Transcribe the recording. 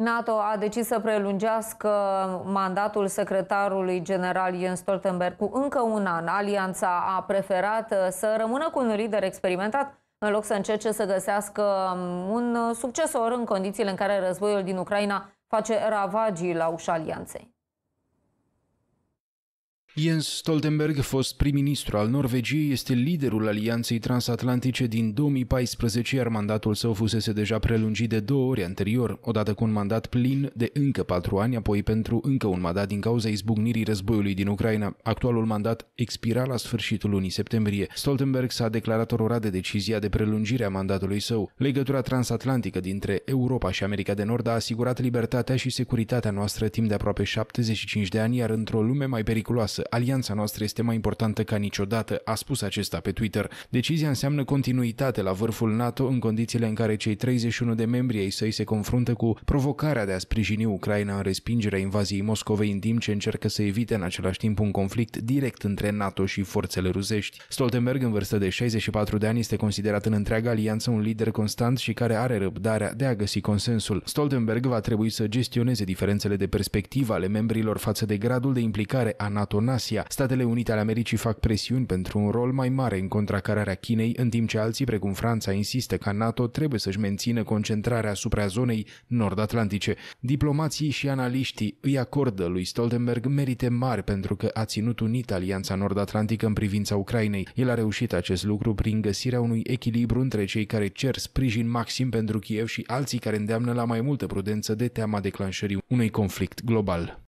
NATO a decis să prelungească mandatul secretarului general Jens Stoltenberg cu încă un an. Alianța a preferat uh, să rămână cu un lider experimentat în loc să încerce să găsească um, un succesor în condițiile în care războiul din Ucraina face ravagii la ușa alianței. Jens Stoltenberg, fost prim-ministru al Norvegiei, este liderul alianței transatlantice din 2014, iar mandatul său fusese deja prelungit de două ori anterior, odată cu un mandat plin de încă patru ani, apoi pentru încă un mandat din cauza izbucnirii războiului din Ucraina. Actualul mandat expira la sfârșitul lunii septembrie. Stoltenberg s-a declarat ororat de decizia de prelungire a mandatului său. Legătura transatlantică dintre Europa și America de Nord a asigurat libertatea și securitatea noastră timp de aproape 75 de ani, iar într-o lume mai periculoasă însă alianța noastră este mai importantă ca niciodată, a spus acesta pe Twitter. Decizia înseamnă continuitate la vârful NATO în condițiile în care cei 31 de membri ai săi se confruntă cu provocarea de a sprijini Ucraina în respingerea invaziei Moscovei în timp ce încearcă să evite în același timp un conflict direct între NATO și forțele rusești. Stoltenberg, în vârstă de 64 de ani, este considerat în întreaga alianță un lider constant și care are răbdarea de a găsi consensul. Stoltenberg va trebui să gestioneze diferențele de perspectivă ale membrilor față de gradul de implicare a NATO Asia. Statele Unite ale Americii fac presiuni pentru un rol mai mare în contracararea Chinei, în timp ce alții, precum Franța, insistă ca NATO trebuie să-și mențină concentrarea asupra zonei nord-atlantice. Diplomații și analiștii îi acordă lui Stoltenberg merite mari pentru că a ținut unit Alianța Nord-Atlantică în privința Ucrainei. El a reușit acest lucru prin găsirea unui echilibru între cei care cer sprijin maxim pentru Kiev și alții care îndeamnă la mai multă prudență de teama declanșării unui conflict global.